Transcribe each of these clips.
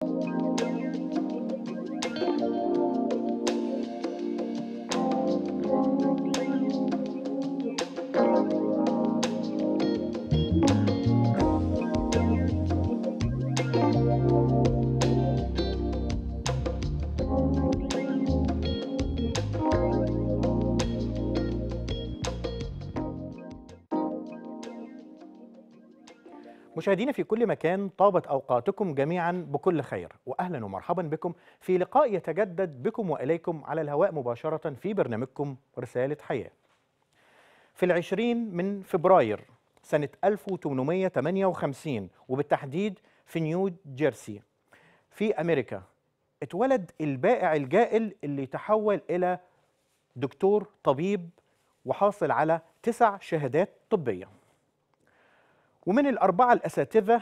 Thank you مشاهدينا في كل مكان طابت أوقاتكم جميعا بكل خير وأهلا ومرحبا بكم في لقاء يتجدد بكم وإليكم على الهواء مباشرة في برنامجكم رسالة حياة في العشرين من فبراير سنة 1858 وبالتحديد في نيو جيرسي في أمريكا اتولد البائع الجائل اللي تحول إلى دكتور طبيب وحاصل على تسع شهادات طبيه ومن الأربعة الأساتذة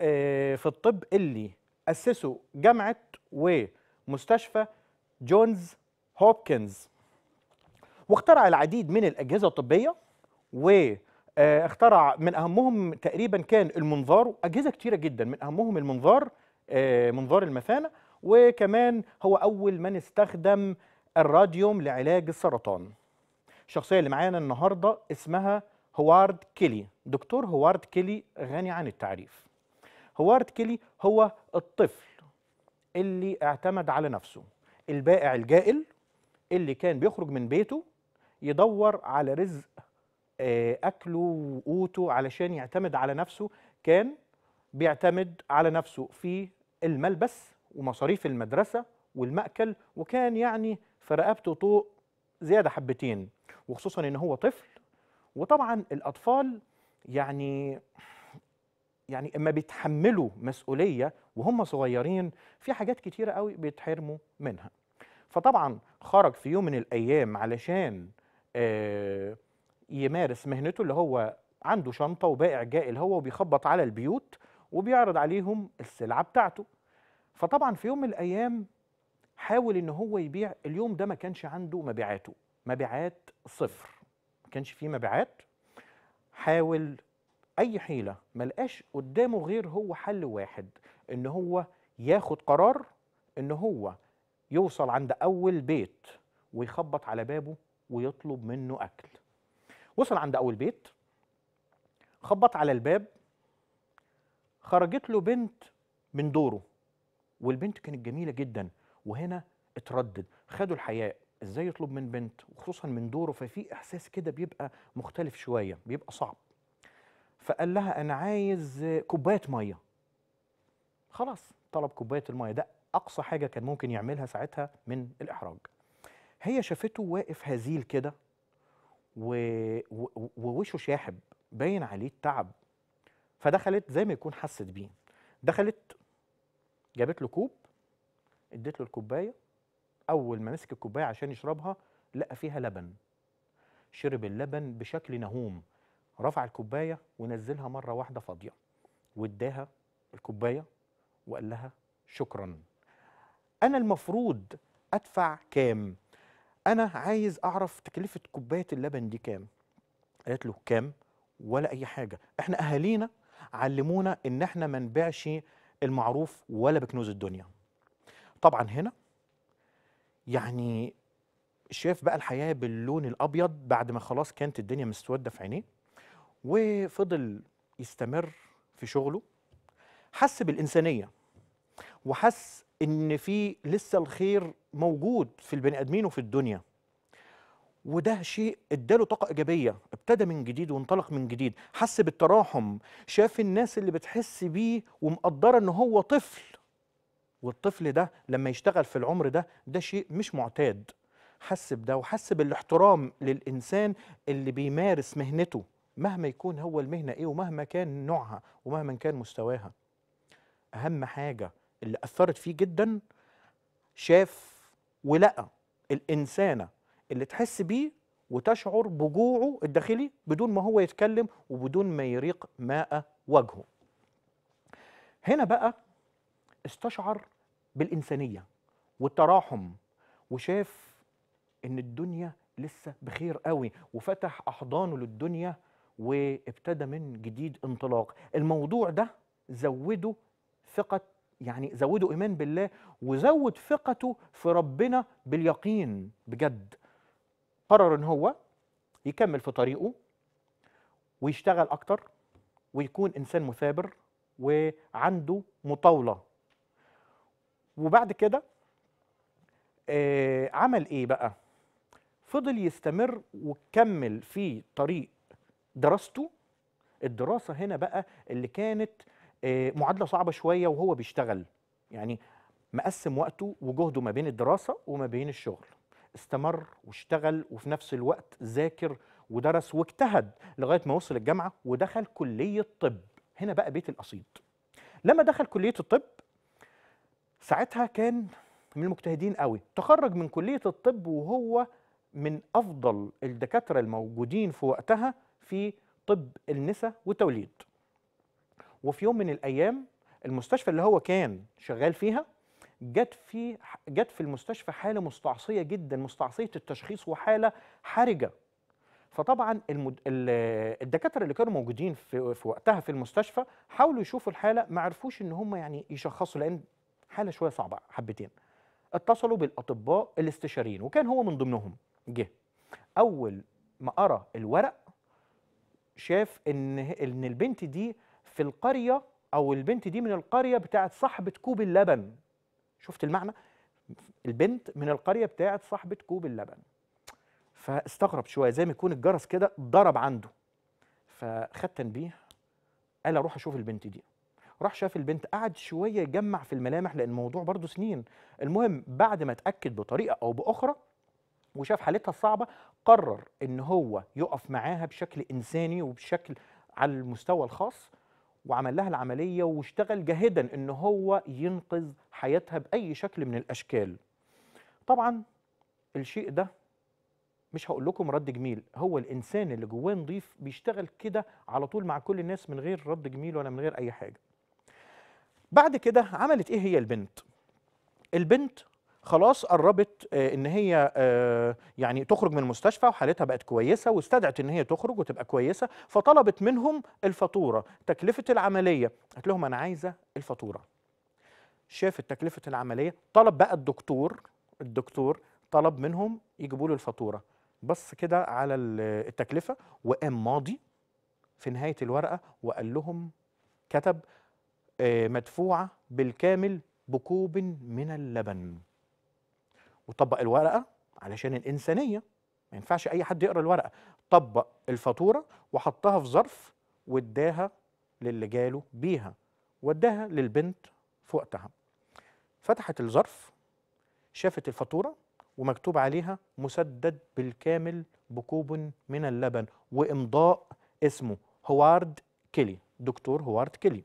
آه، في الطب اللي أسسوا جامعة ومستشفى جونز هوبكنز واخترع العديد من الأجهزة الطبية واخترع آه، من أهمهم تقريبا كان المنظار أجهزة كتيرة جدا من أهمهم المنظار آه، منظار المثانة وكمان هو أول من استخدم الراديوم لعلاج السرطان الشخصية اللي معانا النهاردة اسمها هوارد كيلي دكتور هوارد كيلي غني عن التعريف هوارد كيلي هو الطفل اللي اعتمد على نفسه البائع الجائل اللي كان بيخرج من بيته يدور على رزق آه، اكله وقوته علشان يعتمد على نفسه كان بيعتمد على نفسه في الملبس ومصاريف المدرسه والمأكل وكان يعني في رقبته طوق زياده حبتين وخصوصا ان هو طفل وطبعا الاطفال يعني يعني اما بيتحملوا مسؤوليه وهم صغيرين في حاجات كتيره قوي بيتحرموا منها فطبعا خرج في يوم من الايام علشان آه، يمارس مهنته اللي هو عنده شنطه وبائع جائل هو وبيخبط على البيوت وبيعرض عليهم السلعه بتاعته فطبعا في يوم من الايام حاول ان هو يبيع اليوم ده ما كانش عنده مبيعاته مبيعات صفر ما كانش فيه مبيعات حاول اي حيله ما لقاش قدامه غير هو حل واحد ان هو ياخد قرار ان هو يوصل عند اول بيت ويخبط على بابه ويطلب منه اكل وصل عند اول بيت خبط على الباب خرجت له بنت من دوره والبنت كانت جميله جدا وهنا اتردد خدوا الحياء ازاي يطلب من بنت وخصوصا من دوره ففي احساس كده بيبقى مختلف شويه بيبقى صعب فقال لها انا عايز كوبايه ميه خلاص طلب كوبايه الميه ده اقصى حاجه كان ممكن يعملها ساعتها من الاحراج هي شافته واقف هزيل كده ووشه شاحب باين عليه التعب فدخلت زي ما يكون حست بيه دخلت جابت له كوب اديت له الكوبايه اول ما مسك الكوبايه عشان يشربها لقى فيها لبن شرب اللبن بشكل نهوم رفع الكوبايه ونزلها مره واحده فاضيه واداها الكوبايه وقال لها شكرا انا المفروض ادفع كام انا عايز اعرف تكلفه كوبايه اللبن دي كام قالت له كام ولا اي حاجه احنا اهالينا علمونا ان احنا ما نبيعش المعروف ولا بكنوز الدنيا طبعا هنا يعني شاف بقى الحياه باللون الابيض بعد ما خلاص كانت الدنيا مستوده في عينيه وفضل يستمر في شغله حس بالانسانيه وحس ان في لسه الخير موجود في البني ادمين وفي الدنيا وده شيء اداله طاقه ايجابيه ابتدى من جديد وانطلق من جديد حس بالتراحم شاف الناس اللي بتحس بيه ومقدره ان هو طفل والطفل ده لما يشتغل في العمر ده ده شيء مش معتاد حس بده وحس بالاحترام للإنسان اللي بيمارس مهنته مهما يكون هو المهنة إيه ومهما كان نوعها ومهما كان مستواها أهم حاجة اللي أثرت فيه جدا شاف ولقى الإنسانة اللي تحس بيه وتشعر بجوعه الداخلي بدون ما هو يتكلم وبدون ما يريق ماء وجهه هنا بقى استشعر بالإنسانية والتراحم وشاف إن الدنيا لسه بخير قوي وفتح أحضانه للدنيا وابتدى من جديد انطلاق الموضوع ده زوده ثقة يعني زوده إيمان بالله وزود ثقته في ربنا باليقين بجد قرر إن هو يكمل في طريقه ويشتغل أكتر ويكون إنسان مثابر وعنده مطاولة وبعد كده آه عمل ايه بقى فضل يستمر وكمل في طريق دراسته الدراسه هنا بقى اللي كانت آه معادله صعبه شويه وهو بيشتغل يعني مقسم وقته وجهده ما بين الدراسه وما بين الشغل استمر واشتغل وفي نفس الوقت ذاكر ودرس واجتهد لغايه ما وصل الجامعه ودخل كليه طب هنا بقى بيت القصيد لما دخل كليه الطب ساعتها كان من المجتهدين قوي تخرج من كليه الطب وهو من افضل الدكاتره الموجودين في وقتها في طب النساء والتوليد وفي يوم من الايام المستشفى اللي هو كان شغال فيها جت في جت في المستشفى حاله مستعصيه جدا مستعصيه التشخيص وحاله حرجه فطبعا المد... الدكاتره اللي كانوا موجودين في... في وقتها في المستشفى حاولوا يشوفوا الحاله ما عرفوش ان هم يعني يشخصوا لان حاله شويه صعبه حبتين اتصلوا بالاطباء الاستشاريين وكان هو من ضمنهم جه اول ما قرا الورق شاف ان ان البنت دي في القريه او البنت دي من القريه بتاعه صاحبه كوب اللبن شفت المعنى البنت من القريه بتاعه صاحبه كوب اللبن فاستغرب شويه زي ما يكون الجرس كده ضرب عنده فخد تنبيه قال اروح اشوف البنت دي راح شاف البنت قعد شويه يجمع في الملامح لان الموضوع برضه سنين المهم بعد ما اتاكد بطريقه او باخرى وشاف حالتها الصعبه قرر ان هو يقف معاها بشكل انساني وبشكل على المستوى الخاص وعمل لها العمليه واشتغل جاهدا ان هو ينقذ حياتها باي شكل من الاشكال طبعا الشيء ده مش هقول لكم رد جميل هو الانسان اللي جواه نضيف بيشتغل كده على طول مع كل الناس من غير رد جميل ولا من غير اي حاجه بعد كده عملت ايه هي البنت البنت خلاص قربت آه، ان هي آه، يعني تخرج من المستشفى وحالتها بقت كويسه واستدعت ان هي تخرج وتبقى كويسه فطلبت منهم الفاتوره تكلفه العمليه قالت لهم انا عايزه الفاتوره شافت تكلفه العمليه طلب بقى الدكتور الدكتور طلب منهم يجيبوا له الفاتوره بص كده على التكلفه وقام ماضي في نهايه الورقه وقال لهم كتب آه، مدفوعة بالكامل بكوب من اللبن وطبق الورقة علشان الإنسانية ما ينفعش أي حد يقرأ الورقة طبق الفاتورة وحطها في ظرف واداها للي جاله بيها واداها للبنت في وقتها فتحت الظرف شافت الفاتورة ومكتوب عليها مسدد بالكامل بكوب من اللبن وإمضاء اسمه هوارد كيلي دكتور هوارد كيلي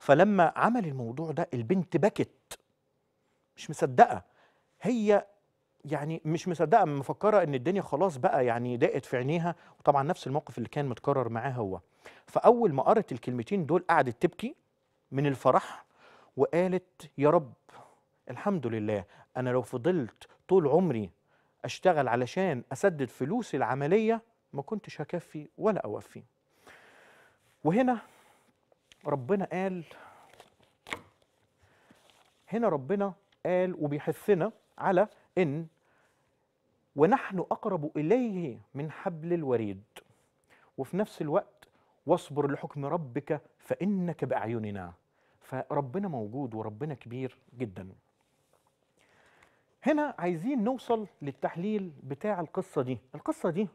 فلما عمل الموضوع ده البنت بكت مش مصدقه هي يعني مش مصدقه مفكره ان الدنيا خلاص بقى يعني ضاقت في عينيها وطبعا نفس الموقف اللي كان متكرر معاه هو فاول ما قرت الكلمتين دول قعدت تبكي من الفرح وقالت يا رب الحمد لله انا لو فضلت طول عمري اشتغل علشان اسدد فلوس العمليه ما كنتش هكفي ولا اوفي وهنا ربنا قال هنا ربنا قال وبيحثنا على ان ونحن اقرب اليه من حبل الوريد وفي نفس الوقت واصبر لحكم ربك فانك باعيننا فربنا موجود وربنا كبير جدا هنا عايزين نوصل للتحليل بتاع القصه دي القصه دي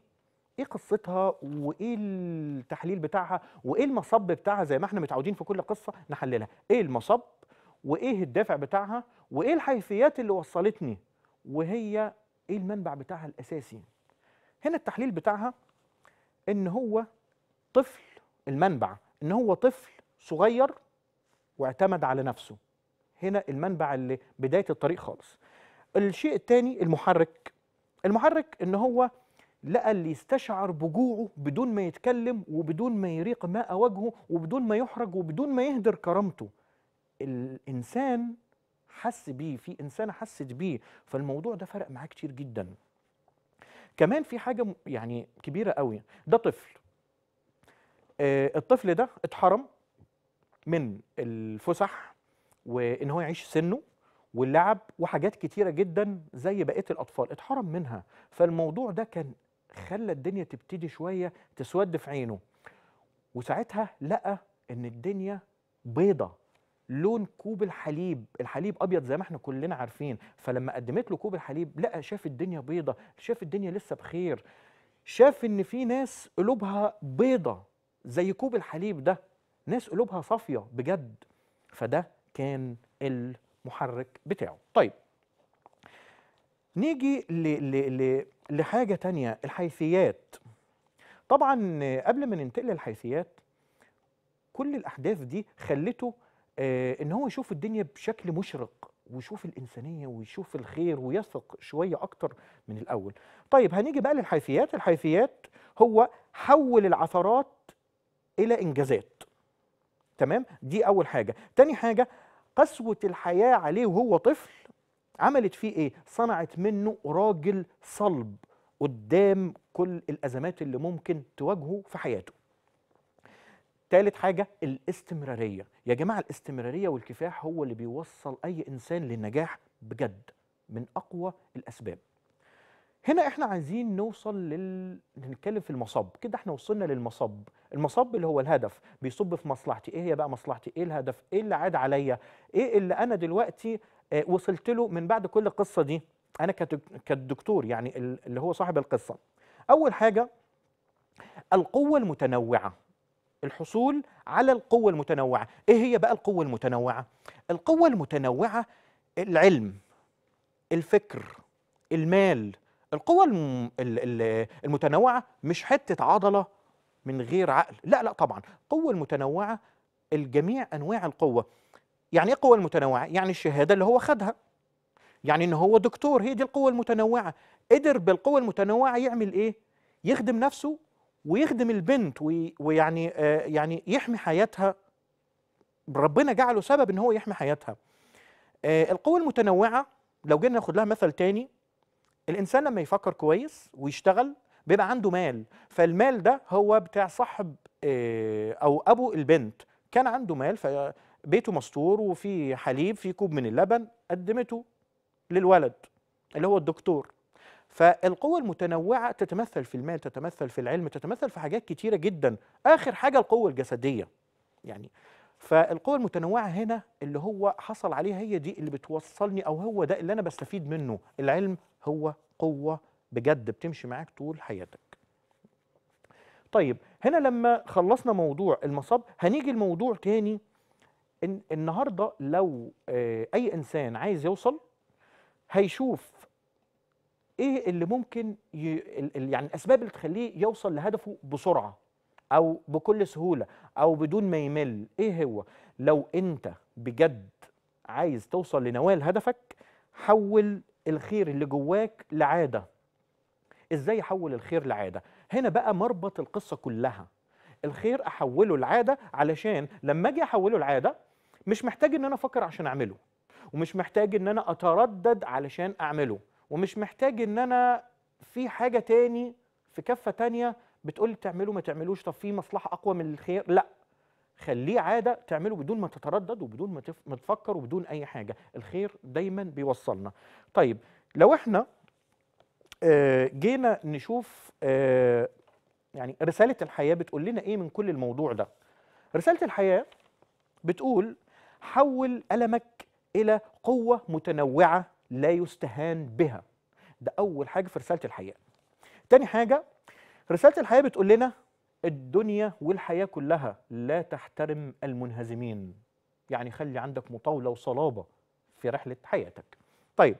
ايه قصتها وايه التحليل بتاعها وايه المصب بتاعها زي ما احنا متعودين في كل قصه نحللها ايه المصب وايه الدافع بتاعها وايه الحيثيات اللي وصلتني وهي ايه المنبع بتاعها الاساسي هنا التحليل بتاعها ان هو طفل المنبع ان هو طفل صغير واعتمد على نفسه هنا المنبع اللي بدايه الطريق خالص الشيء الثاني المحرك المحرك ان هو لقى اللي يستشعر بجوعه بدون ما يتكلم وبدون ما يريق ماء وجهه وبدون ما يحرج وبدون ما يهدر كرامته الانسان حس بيه في انسانه حست بيه فالموضوع ده فرق معاه كتير جدا كمان في حاجه يعني كبيره قوي ده طفل آه، الطفل ده اتحرم من الفسح وان هو يعيش سنه واللعب وحاجات كتيره جدا زي بقيه الاطفال اتحرم منها فالموضوع ده كان خلى الدنيا تبتدي شويه تسود في عينه وساعتها لقى ان الدنيا بيضه لون كوب الحليب الحليب ابيض زي ما احنا كلنا عارفين فلما قدمت له كوب الحليب لقى شاف الدنيا بيضه شاف الدنيا لسه بخير شاف ان في ناس قلوبها بيضه زي كوب الحليب ده ناس قلوبها صافيه بجد فده كان المحرك بتاعه طيب نيجي ل ل ل لحاجة تانية الحيثيات طبعا قبل ما ننتقل للحيثيات كل الأحداث دي خلته آه، إن هو يشوف الدنيا بشكل مشرق ويشوف الإنسانية ويشوف الخير ويثق شوية أكتر من الأول طيب هنيجي بقى للحيثيات الحيثيات هو حول العثرات إلى إنجازات تمام دي أول حاجة تاني حاجة قسوة الحياة عليه وهو طفل عملت فيه ايه صنعت منه راجل صلب قدام كل الازمات اللي ممكن تواجهه في حياته ثالث حاجة الاستمرارية يا جماعة الاستمرارية والكفاح هو اللي بيوصل أي إنسان للنجاح بجد من أقوى الأسباب هنا احنا عايزين نوصل لل... نتكلم في المصب كده احنا وصلنا للمصب المصب اللي هو الهدف بيصب في مصلحتي ايه هي بقى مصلحتي ايه الهدف ايه اللي عاد عليا ايه اللي انا دلوقتي آه، وصلت له من بعد كل قصه دي انا كالدكتور يعني اللي هو صاحب القصه اول حاجه القوه المتنوعه الحصول على القوه المتنوعه ايه هي بقى القوه المتنوعه القوه المتنوعه العلم الفكر المال القوة المتنوعة مش حتة عضلة من غير عقل لا لا طبعا القوة المتنوعة الجميع أنواع القوة يعني ايه قوة المتنوعة؟ يعني الشهادة اللي هو خدها يعني ان هو دكتور هي دي القوة المتنوعة قدر بالقوة المتنوعة يعمل ايه؟ يخدم نفسه ويخدم البنت وي ويعني آه يعني يحمي حياتها ربنا جعله سبب ان هو يحمي حياتها آه القوة المتنوعة لو جينا ناخد لها مثل تاني الانسان لما يفكر كويس ويشتغل بيبقى عنده مال فالمال ده هو بتاع صاحب آه او ابو البنت كان عنده مال بيته مستور وفي حليب في كوب من اللبن قدمته للولد اللي هو الدكتور فالقوة المتنوعة تتمثل في المال تتمثل في العلم تتمثل في حاجات كتيرة جدا آخر حاجة القوة الجسدية يعني فالقوة المتنوعة هنا اللي هو حصل عليها هي دي اللي بتوصلني أو هو ده اللي أنا بستفيد منه العلم هو قوة بجد بتمشي معاك طول حياتك طيب هنا لما خلصنا موضوع المصاب هنيجي لموضوع تاني النهارده لو آه، اي انسان عايز يوصل هيشوف ايه اللي ممكن ي... يعني الاسباب اللي تخليه يوصل لهدفه بسرعه او بكل سهوله او بدون ما يمل ايه هو لو انت بجد عايز توصل لنوال هدفك حول الخير اللي جواك لعاده ازاي احول الخير لعاده هنا بقى مربط القصه كلها الخير احوله لعاده علشان لما اجي احوله لعاده مش محتاج ان انا افكر عشان اعمله ومش محتاج ان انا اتردد علشان اعمله ومش محتاج ان انا في حاجه تاني في كفه تانية بتقول تعمله ما تعملوش طب في مصلحه اقوى من الخير لا خليه عاده تعمله بدون ما تتردد وبدون ما, تف... ما تفكر وبدون اي حاجه الخير دايما بيوصلنا طيب لو احنا آه جينا نشوف آه يعني رساله الحياه بتقول لنا ايه من كل الموضوع ده رساله الحياه بتقول حول ألمك إلى قوة متنوعة لا يستهان بها ده أول حاجة في رسالة الحياة تاني حاجة رسالة الحياة بتقول لنا الدنيا والحياة كلها لا تحترم المنهزمين يعني خلي عندك مطاولة وصلابة في رحلة حياتك طيب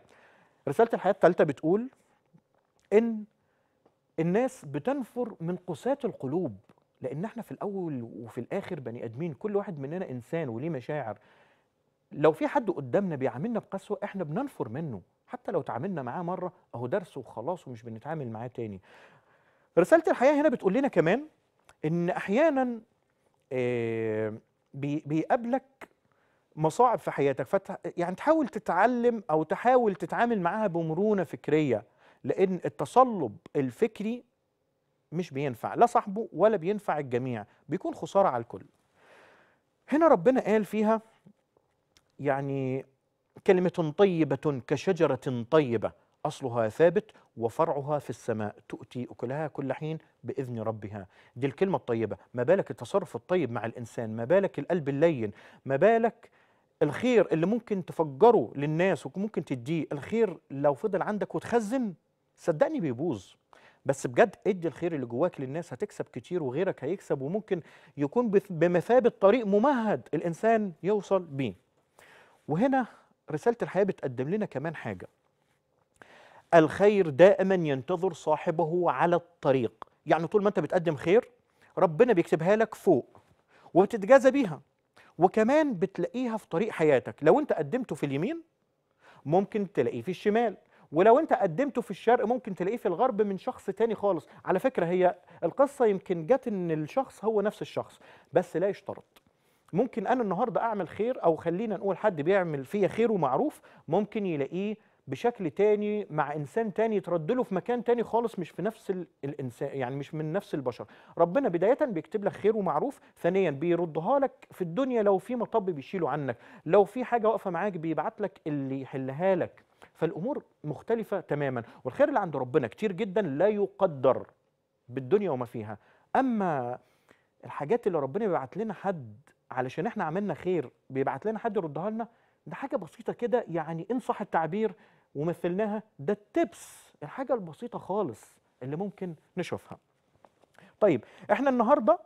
رسالة الحياة الثالثة بتقول إن الناس بتنفر من قساة القلوب لان احنا في الاول وفي الاخر بني ادمين كل واحد مننا انسان وليه مشاعر لو في حد قدامنا بيعاملنا بقسوه احنا بننفر منه حتى لو تعاملنا معاه مره اهو درس وخلاص ومش بنتعامل معاه تاني رساله الحياه هنا بتقول لنا كمان ان احيانا آه، بيقابلك مصاعب في حياتك فت... يعني تحاول تتعلم او تحاول تتعامل معاها بمرونه فكريه لان التصلب الفكري مش بينفع لا صاحبه ولا بينفع الجميع بيكون خسارة على الكل هنا ربنا قال فيها يعني كلمة طيبة كشجرة طيبة أصلها ثابت وفرعها في السماء تؤتي أكلها كل حين بإذن ربها دي الكلمة الطيبة ما بالك التصرف الطيب مع الإنسان ما بالك القلب اللين ما بالك الخير اللي ممكن تفجره للناس وممكن تديه الخير لو فضل عندك وتخزن صدقني بيبوظ بس بجد ادي الخير اللي جواك للناس هتكسب كتير وغيرك هيكسب وممكن يكون بمثابه طريق ممهد الانسان يوصل بيه وهنا رساله الحياه بتقدم لنا كمان حاجه الخير دائما ينتظر صاحبه على الطريق يعني طول ما انت بتقدم خير ربنا بيكتبها لك فوق وبتتجازى بيها وكمان بتلاقيها في طريق حياتك لو انت قدمته في اليمين ممكن تلاقيه في الشمال ولو انت قدمته في الشرق ممكن تلاقيه في الغرب من شخص تاني خالص على فكره هي القصه يمكن جت ان الشخص هو نفس الشخص بس لا يشترط ممكن انا النهارده اعمل خير او خلينا نقول حد بيعمل فيا خير ومعروف ممكن يلاقيه بشكل تاني مع انسان تاني يترد له في مكان تاني خالص مش في نفس الانسان يعني مش من نفس البشر ربنا بدايه بيكتب لك خير ومعروف ثانيا بيردها لك في الدنيا لو في مطب بيشيله عنك لو في حاجه واقفه معاك بيبعت لك اللي يحلها لك فالامور مختلفه تماما والخير اللي عند ربنا كتير جدا لا يقدر بالدنيا وما فيها اما الحاجات اللي ربنا بيبعت لنا حد علشان احنا عملنا خير بيبعت لنا حد يردها لنا ده حاجه بسيطه كده يعني ان صح التعبير ومثلناها ده التبس الحاجه البسيطه خالص اللي ممكن نشوفها طيب احنا النهارده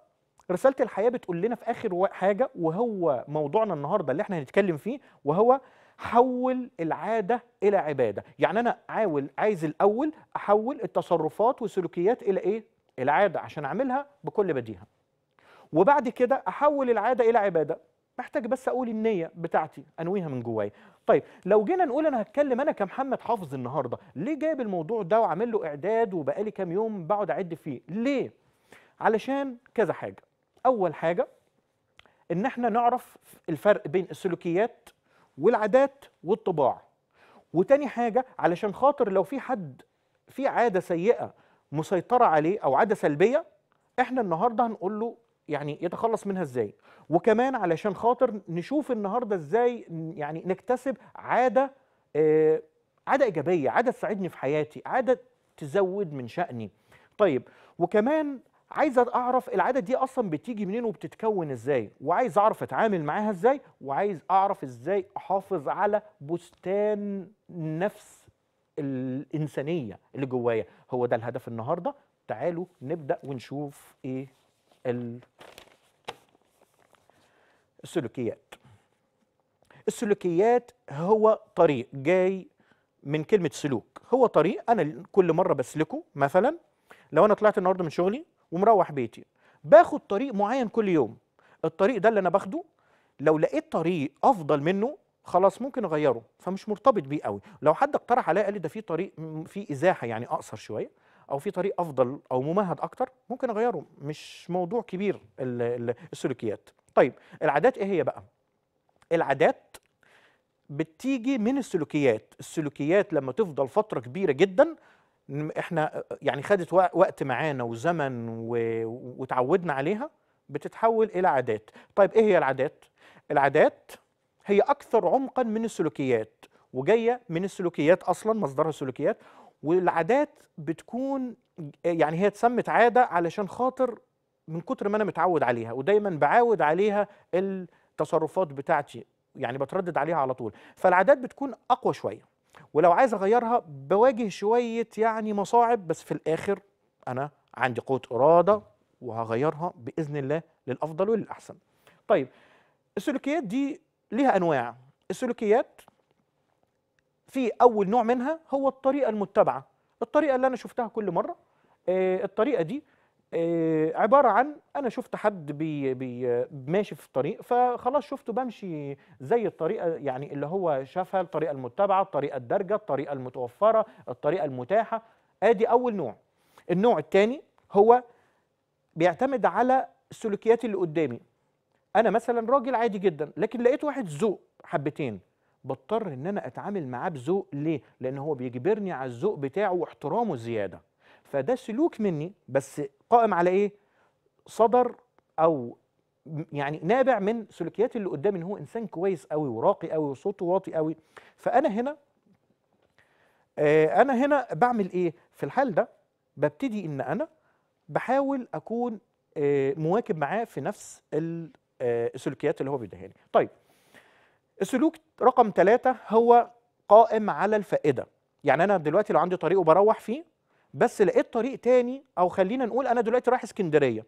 رساله الحياه بتقول لنا في اخر حاجه وهو موضوعنا النهارده اللي احنا هنتكلم فيه وهو حول العاده الى عباده يعني انا عاول عايز الاول احول التصرفات والسلوكيات الى ايه العاده عشان اعملها بكل بديهه وبعد كده احول العاده الى عباده محتاج بس اقول النيه بتاعتي انويها من جوايا طيب لو جينا نقول انا هتكلم انا كمحمد حافظ النهارده ليه جايب الموضوع ده وعامل له اعداد وبقالي كام يوم بقعد اعد فيه ليه علشان كذا حاجه اول حاجه ان احنا نعرف الفرق بين السلوكيات والعادات والطباع وتاني حاجة علشان خاطر لو في حد في عادة سيئة مسيطرة عليه أو عادة سلبية احنا النهاردة هنقول له يعني يتخلص منها ازاي وكمان علشان خاطر نشوف النهارده ازاي يعني نكتسب عاده آه عاده ايجابيه عاده تساعدني في حياتي عاده تزود من شاني طيب وكمان عايز اعرف العاده دي اصلا بتيجي منين وبتتكون ازاي وعايز اعرف اتعامل معاها ازاي وعايز اعرف ازاي احافظ على بستان النفس الانسانيه اللي جوايا هو ده الهدف النهارده تعالوا نبدا ونشوف ايه السلوكيات السلوكيات هو طريق جاي من كلمه سلوك هو طريق انا كل مره بسلكه مثلا لو انا طلعت النهارده من شغلي ومروح بيتي باخد طريق معين كل يوم الطريق ده اللي انا باخده لو لقيت طريق افضل منه خلاص ممكن اغيره فمش مرتبط بيه قوي لو حد اقترح عليا قال لي ده في طريق في ازاحه يعني اقصر شويه او في طريق افضل او ممهد اكتر ممكن اغيره مش موضوع كبير السلوكيات طيب العادات ايه هي بقى العادات بتيجي من السلوكيات السلوكيات لما تفضل فتره كبيره جدا احنا يعني خدت وقت معانا وزمن وتعودنا عليها بتتحول الى عادات طيب ايه هي العادات العادات هي اكثر عمقا من السلوكيات وجايه من السلوكيات اصلا مصدرها السلوكيات والعادات بتكون يعني هي اتسمت عاده علشان خاطر من كتر ما انا متعود عليها ودايما بعاود عليها التصرفات بتاعتي يعني بتردد عليها على طول فالعادات بتكون اقوى شويه ولو عايز اغيرها بواجه شويه يعني مصاعب بس في الاخر انا عندي قوه اراده وهغيرها باذن الله للافضل وللاحسن طيب السلوكيات دي ليها انواع السلوكيات في اول نوع منها هو الطريقه المتبعه الطريقه اللي انا شفتها كل مره آه، الطريقه دي آه، عبارة عن أنا شفت حد بي بي ماشي في الطريق فخلاص شفته بمشي زي الطريقة يعني اللي هو شافها الطريقة المتبعة الطريقة الدارجة الطريقة المتوفرة الطريقة المتاحة آدي أول نوع النوع الثاني هو بيعتمد على السلوكيات اللي قدامي أنا مثلا راجل عادي جدا لكن لقيت واحد ذوق حبتين بضطر إن أنا أتعامل معاه بذوق ليه؟ لأن هو بيجبرني على الذوق بتاعه واحترامه زيادة فده سلوك مني بس قائم على ايه صدر او يعني نابع من سلوكيات اللي قدامي ان هو انسان كويس قوي وراقي قوي وصوته واطي قوي فانا هنا آه انا هنا بعمل ايه في الحال ده ببتدي ان انا بحاول اكون آه مواكب معاه في نفس آه، السلوكيات اللي هو بيديها لي طيب السلوك رقم ثلاثة هو قائم على الفائدة يعني أنا دلوقتي لو عندي طريق وبروح فيه بس لقيت طريق تاني او خلينا نقول انا دلوقتي رايح اسكندريه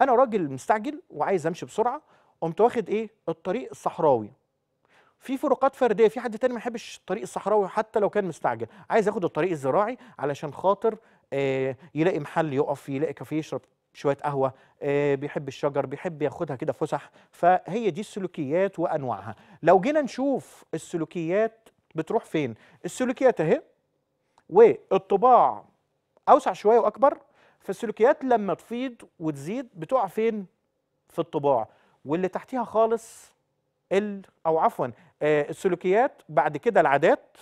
انا راجل مستعجل وعايز امشي بسرعه قمت واخد ايه الطريق الصحراوي في فروقات فرديه في حد تاني ما يحبش الطريق الصحراوي حتى لو كان مستعجل عايز ياخد الطريق الزراعي علشان خاطر آه يلاقي محل يقف يلاقي كافيه يشرب شويه قهوه آه بيحب الشجر بيحب ياخدها كده فسح فهي دي السلوكيات وانواعها لو جينا نشوف السلوكيات بتروح فين السلوكيات اهي والطباع اوسع شويه واكبر فالسلوكيات لما تفيض وتزيد بتقع فين في الطباع واللي تحتيها خالص ال او عفوا آه السلوكيات بعد كده العادات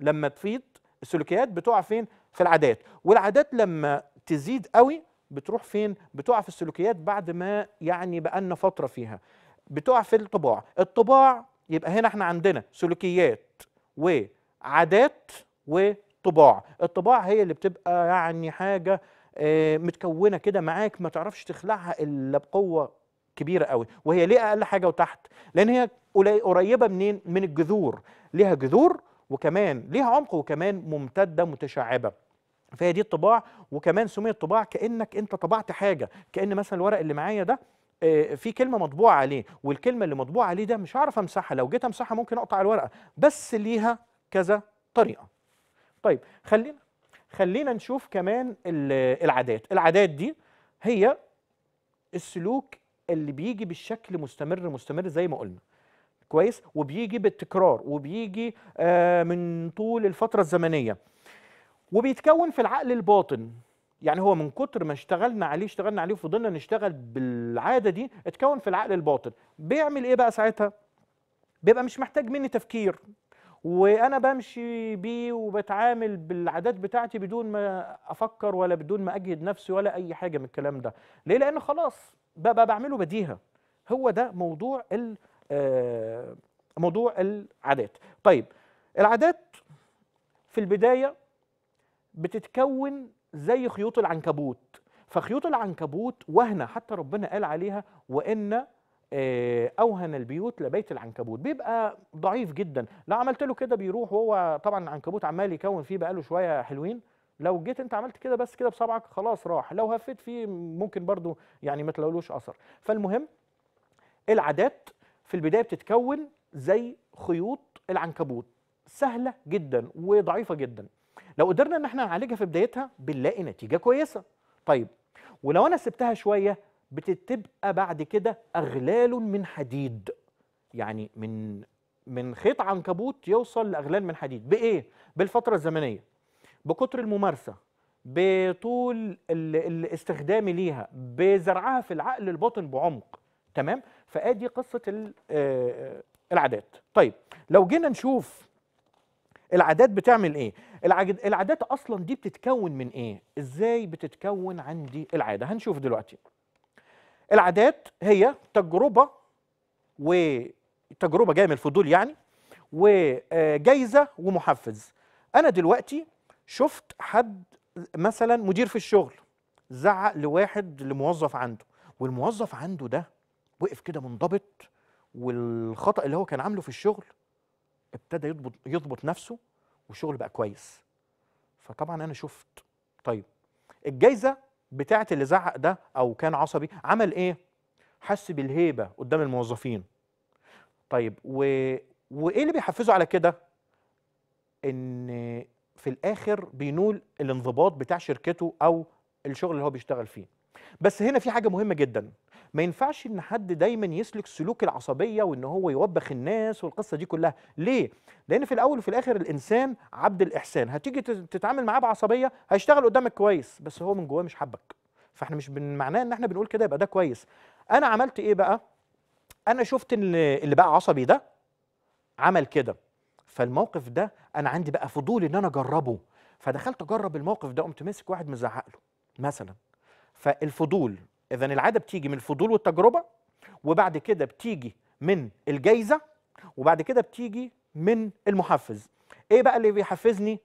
لما تفيض السلوكيات بتقع فين في العادات والعادات لما تزيد قوي بتروح فين بتقع في السلوكيات بعد ما يعني بقالنا فتره فيها بتقع في الطباع الطباع يبقى هنا احنا عندنا سلوكيات وعادات و طباع الطباع هي اللي بتبقى يعني حاجه آه، متكونه كده معاك ما تعرفش تخلعها الا بقوه كبيره قوي وهي ليه اقل حاجه وتحت لان هي قريبه منين من الجذور ليها جذور وكمان ليها عمق وكمان ممتده متشعبه فهي دي الطباع وكمان سميت طباع كانك انت طبعت حاجه كان مثلا الورق اللي معايا ده آه، في كلمه مطبوعه عليه والكلمه اللي مطبوعه عليه ده مش هعرف امسحها لو جيت امسحها ممكن اقطع الورقه بس ليها كذا طريقه طيب خلينا خلينا نشوف كمان العادات العادات دي هي السلوك اللي بيجي بالشكل مستمر مستمر زي ما قلنا كويس وبيجي بالتكرار وبيجي آه، من طول الفترة الزمنية وبيتكون في العقل الباطن يعني هو من كتر ما اشتغلنا عليه اشتغلنا عليه وفضلنا نشتغل بالعادة دي اتكون في العقل الباطن بيعمل ايه بقى ساعتها بيبقى مش محتاج مني تفكير وانا بمشي بيه وبتعامل بالعادات بتاعتي بدون ما افكر ولا بدون ما اجهد نفسي ولا اي حاجه من الكلام ده ليه لان خلاص بقى بعمله بديهه هو ده موضوع ال آه، موضوع العادات طيب العادات في البدايه بتتكون زي خيوط العنكبوت فخيوط العنكبوت وهنه حتى ربنا قال عليها وان آه، اوهن البيوت لبيت العنكبوت بيبقى ضعيف جدا لو عملت له كده بيروح وهو طبعا العنكبوت عمال يكون فيه بقاله شويه حلوين لو جيت انت عملت كده بس كده بصبعك خلاص راح لو هفيت فيه ممكن برضو يعني ما تلاقولوش اثر فالمهم العادات في البدايه بتتكون زي خيوط العنكبوت سهله جدا وضعيفه جدا لو قدرنا ان احنا نعالجها في بدايتها بنلاقي نتيجه كويسه طيب ولو انا سبتها شويه بتبقى بعد كده اغلال من حديد يعني من من خيط عنكبوت يوصل لاغلال من حديد بايه بالفتره الزمنيه بكتر الممارسه بطول الاستخدام ليها بزرعها في العقل الباطن بعمق تمام فادي قصه آه، آه، العادات طيب لو جينا نشوف العادات بتعمل ايه العادات اصلا دي بتتكون من ايه ازاي بتتكون عندي العاده هنشوف دلوقتي العادات هي تجربه وتجربه جايه من الفضول يعني وجايزه ومحفز انا دلوقتي شفت حد مثلا مدير في الشغل زعق لواحد لموظف عنده والموظف عنده ده وقف كده منضبط والخطا اللي هو كان عامله في الشغل ابتدى يضبط يضبط نفسه والشغل بقى كويس فطبعا انا شفت طيب الجايزه بتاعه اللي زعق ده او كان عصبي عمل ايه حس بالهيبه قدام الموظفين طيب و... وايه اللي بيحفزه على كده ان في الاخر بينول الانضباط بتاع شركته او الشغل اللي هو بيشتغل فيه بس هنا في حاجه مهمه جدا ما ينفعش ان حد دايما يسلك سلوك العصبيه وان هو يوبخ الناس والقصه دي كلها ليه لان في الاول وفي الاخر الانسان عبد الاحسان هتيجي تتعامل معاه بعصبيه هيشتغل قدامك كويس بس هو من جواه مش حبك فاحنا مش معناه ان احنا بنقول كده يبقى ده كويس انا عملت ايه بقى انا شفت ان اللي بقى عصبي ده عمل كده فالموقف ده انا عندي بقى فضول ان انا اجربه فدخلت اجرب الموقف ده قمت ماسك واحد مزعق له مثلا فالفضول اذا العاده بتيجي من الفضول والتجربه وبعد كده بتيجي من الجايزه وبعد كده بتيجي من المحفز ايه بقى اللي بيحفزني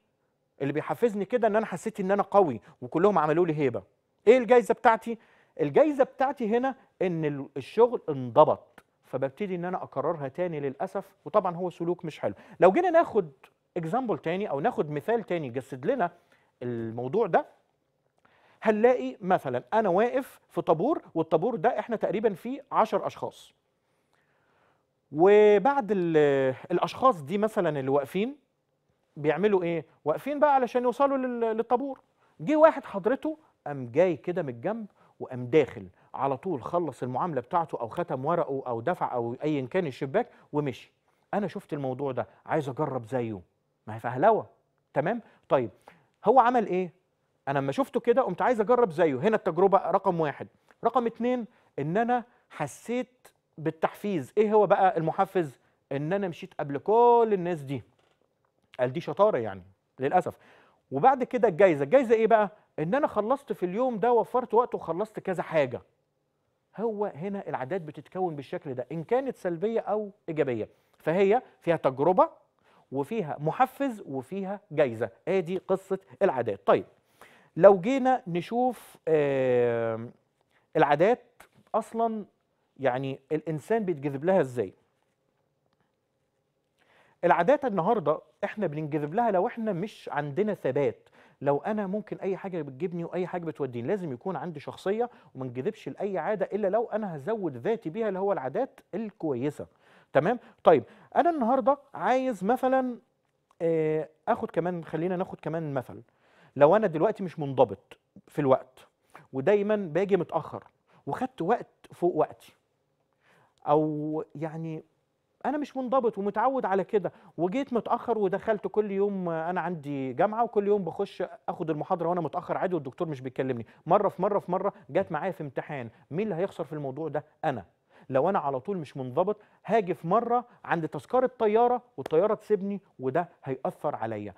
اللي بيحفزني كده ان انا حسيت ان انا قوي وكلهم عملوا لي هيبه ايه الجايزه بتاعتي الجايزه بتاعتي هنا ان الشغل انضبط فببتدي ان انا اكررها تاني للاسف وطبعا هو سلوك مش حلو لو جينا ناخد اكزامبل تاني او ناخد مثال تاني يجسد لنا الموضوع ده هنلاقي مثلا انا واقف في طابور والطابور ده احنا تقريبا فيه 10 اشخاص وبعد الاشخاص دي مثلا اللي واقفين بيعملوا ايه واقفين بقى علشان يوصلوا للطابور جه واحد حضرته قام جاي كده من الجنب وقام داخل على طول خلص المعامله بتاعته او ختم ورقه او دفع او ايا كان الشباك ومشي انا شفت الموضوع ده عايز اجرب زيه ما هي فهلوه تمام طيب هو عمل ايه انا لما شفته كده قمت عايز اجرب زيه هنا التجربه رقم واحد رقم اتنين ان انا حسيت بالتحفيز ايه هو بقى المحفز ان انا مشيت قبل كل الناس دي قال دي شطاره يعني للاسف وبعد كده الجايزه الجايزه ايه بقى ان انا خلصت في اليوم ده وفرت وقت وخلصت كذا حاجه هو هنا العادات بتتكون بالشكل ده ان كانت سلبيه او ايجابيه فهي فيها تجربه وفيها محفز وفيها جايزه ادي قصه العادات طيب لو جينا نشوف العادات اصلا يعني الانسان بيتجذب لها ازاي العادات النهارده احنا بننجذب لها لو احنا مش عندنا ثبات لو انا ممكن اي حاجه بتجيبني واي حاجه بتوديني لازم يكون عندي شخصيه وما انجذبش لاي عاده الا لو انا هزود ذاتي بيها اللي هو العادات الكويسه تمام طيب انا النهارده عايز مثلا آه، اخد كمان خلينا ناخد كمان مثل لو انا دلوقتي مش منضبط في الوقت ودايما باجي متاخر وخدت وقت فوق وقتي او يعني انا مش منضبط ومتعود على كده وجيت متاخر ودخلت كل يوم انا عندي جامعه وكل يوم بخش اخد المحاضره وانا متاخر عادي والدكتور مش بيكلمني مره في مره في مره جت معايا في امتحان مين اللي هيخسر في الموضوع ده انا لو انا على طول مش منضبط هاجي في مره عند تذكره طياره والطياره تسيبني وده هياثر عليا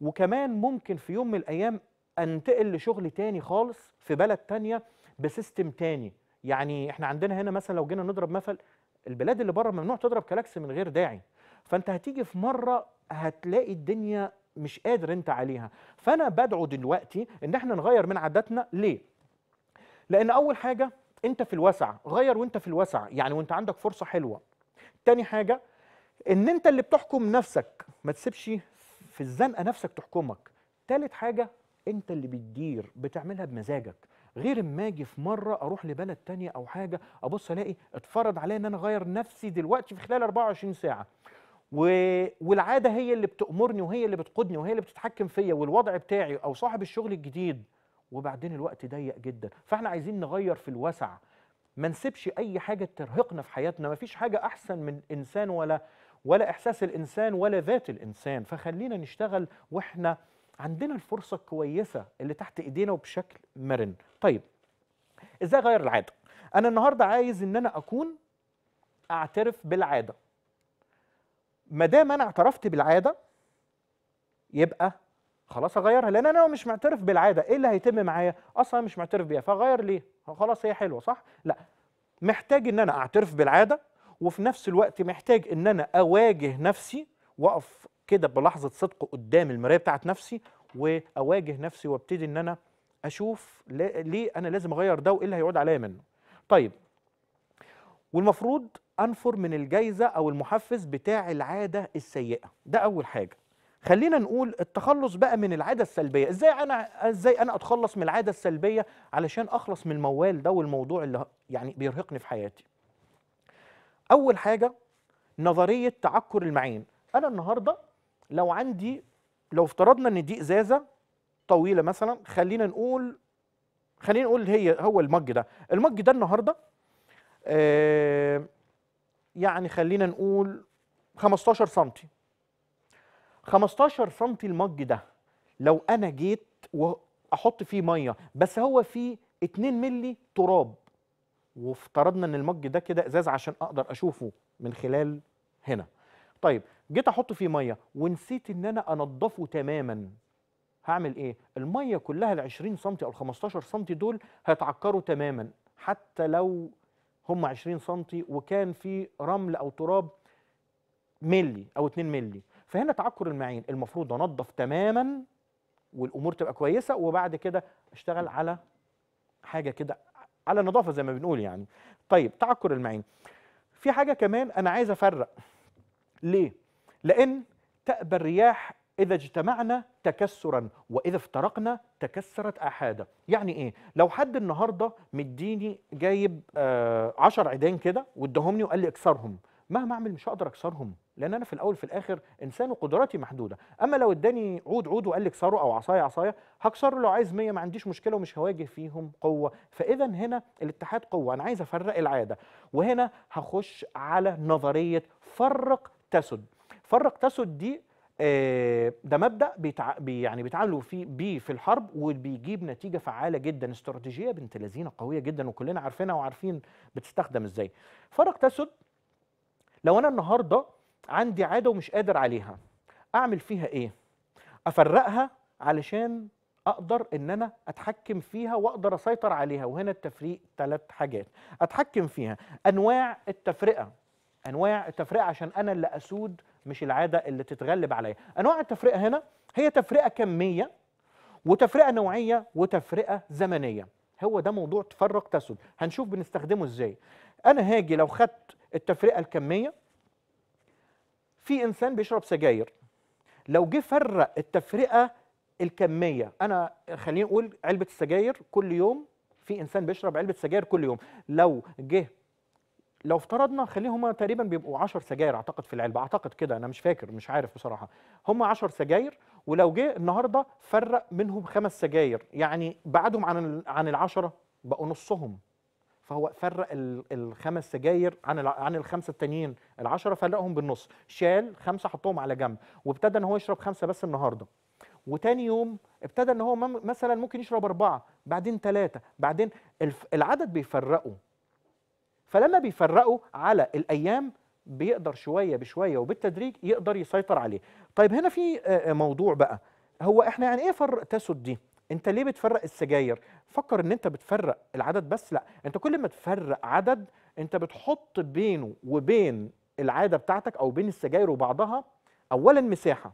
وكمان ممكن في يوم من الايام انتقل لشغل تاني خالص في بلد تانية بسيستم تاني يعني احنا عندنا هنا مثلا لو جينا نضرب مثل البلاد اللي بره ممنوع تضرب كلاكس من غير داعي فانت هتيجي في مره هتلاقي الدنيا مش قادر انت عليها فانا بدعو دلوقتي ان احنا نغير من عاداتنا ليه لان اول حاجه انت في الوسع غير وانت في الوسع يعني وانت عندك فرصه حلوه تاني حاجه ان انت اللي بتحكم نفسك ما تسيبش في الزنقه نفسك تحكمك تالت حاجه انت اللي بتدير بتعملها بمزاجك غير اما اجي في مره اروح لبلد تانية او حاجه ابص الاقي اتفرض عليا ان انا اغير نفسي دلوقتي في خلال 24 ساعه و... والعاده هي اللي بتامرني وهي اللي بتقودني وهي اللي بتتحكم فيا والوضع بتاعي او صاحب الشغل الجديد وبعدين الوقت ضيق جدا فاحنا عايزين نغير في الوسع ما نسيبش اي حاجه ترهقنا في حياتنا ما فيش حاجه احسن من انسان ولا ولا إحساس الإنسان ولا ذات الإنسان فخلينا نشتغل وإحنا عندنا الفرصة الكويسة اللي تحت إيدينا وبشكل مرن طيب إزاي أغير العادة؟ أنا النهاردة عايز إن أنا أكون أعترف بالعادة ما دام أنا اعترفت بالعادة يبقى خلاص اغيرها لان انا لو مش معترف بالعاده ايه اللي هيتم معايا اصلا مش معترف بيها فغير ليه خلاص هي حلوه صح لا محتاج ان انا اعترف بالعاده وفي نفس الوقت محتاج ان انا اواجه نفسي واقف كده بلحظه صدق قدام المرايه بتاعت نفسي واواجه نفسي وابتدي ان انا اشوف ليه انا لازم اغير ده وايه اللي هيعود عليا منه طيب والمفروض انفر من الجايزه او المحفز بتاع العاده السيئه ده اول حاجه خلينا نقول التخلص بقى من العاده السلبيه ازاي انا ازاي انا اتخلص من العاده السلبيه علشان اخلص من الموال ده والموضوع اللي يعني بيرهقني في حياتي اول حاجه نظريه تعكر المعين انا النهارده لو عندي لو افترضنا ان دي ازازه طويله مثلا خلينا نقول خلينا نقول هي هو المج ده المج ده النهارده آه يعني خلينا نقول 15 سم 15 سم المج ده لو انا جيت واحط فيه ميه بس هو فيه 2 ملي تراب وافترضنا ان المج ده كده ازاز عشان اقدر اشوفه من خلال هنا طيب جيت احطه فيه ميه ونسيت ان انا انضفه تماما هعمل ايه الميه كلها ال 20 سم او ال 15 سم دول هيتعكروا تماما حتى لو هم 20 سم وكان في رمل او تراب ملي او 2 ملي فهنا تعكر المعين المفروض انضف تماما والامور تبقى كويسه وبعد كده اشتغل على حاجه كده على النظافه زي ما بنقول يعني طيب تعكر المعين في حاجه كمان انا عايز افرق ليه لان تأبى الرياح إذا اجتمعنا تكسرا وإذا افترقنا تكسرت أحادا يعني إيه؟ لو حد النهاردة مديني جايب آه عشر عيدان كده وادهمني وقال لي اكسرهم مهما أعمل مش هقدر أكسرهم لان انا في الاول في الاخر انسان وقدراتي محدوده اما لو اداني عود عود وقال لك صاروخ او عصايه عصايه هكسر لو عايز 100 ما عنديش مشكله ومش هواجه فيهم قوه فاذا هنا الاتحاد قوه انا عايز افرق العاده وهنا هخش على نظريه فرق تسد فرق تسد دي آه، ده مبدا بيتع... يعني بيتعاملوا فيه بيه في الحرب وبيجيب نتيجه فعاله جدا استراتيجيه بنت لذينه قويه جدا وكلنا عارفينها وعارفين بتستخدم ازاي فرق تسد لو انا النهارده عندي عاده ومش قادر عليها اعمل فيها ايه افرقها علشان اقدر ان انا اتحكم فيها واقدر اسيطر عليها وهنا التفريق ثلاث حاجات اتحكم فيها انواع التفرقه انواع التفرقه عشان انا اللي اسود مش العاده اللي تتغلب عليا انواع التفرقه هنا هي تفرقه كميه وتفرقه نوعيه وتفرقه زمنيه هو ده موضوع تفرق تسد هنشوف بنستخدمه ازاي انا هاجي لو خدت التفرقه الكميه في انسان بيشرب سجاير لو جه فرق التفرقه الكميه انا خلينا نقول علبه السجاير كل يوم في انسان بيشرب علبه سجاير كل يوم لو جه لو افترضنا خليهم هما تقريبا بيبقوا 10 سجاير اعتقد في العلبه اعتقد كده انا مش فاكر مش عارف بصراحه هم 10 سجاير ولو جه النهارده فرق منهم خمس سجاير يعني بعدهم عن عن العشرة بقوا نصهم فهو فرق الخمس سجاير عن عن الخمسه التانيين العشرة فرقهم بالنص شال خمسه حطهم على جنب وابتدى ان هو يشرب خمسه بس النهارده وتاني يوم ابتدى ان هو مثلا ممكن يشرب اربعه بعدين ثلاثه بعدين العدد بيفرقوا فلما بيفرقوا على الايام بيقدر شويه بشويه وبالتدريج يقدر يسيطر عليه طيب هنا في موضوع بقى هو احنا يعني ايه فرق تسد دي انت ليه بتفرق السجاير فكر ان انت بتفرق العدد بس لا انت كل ما تفرق عدد انت بتحط بينه وبين العاده بتاعتك او بين السجاير وبعضها اولا مساحه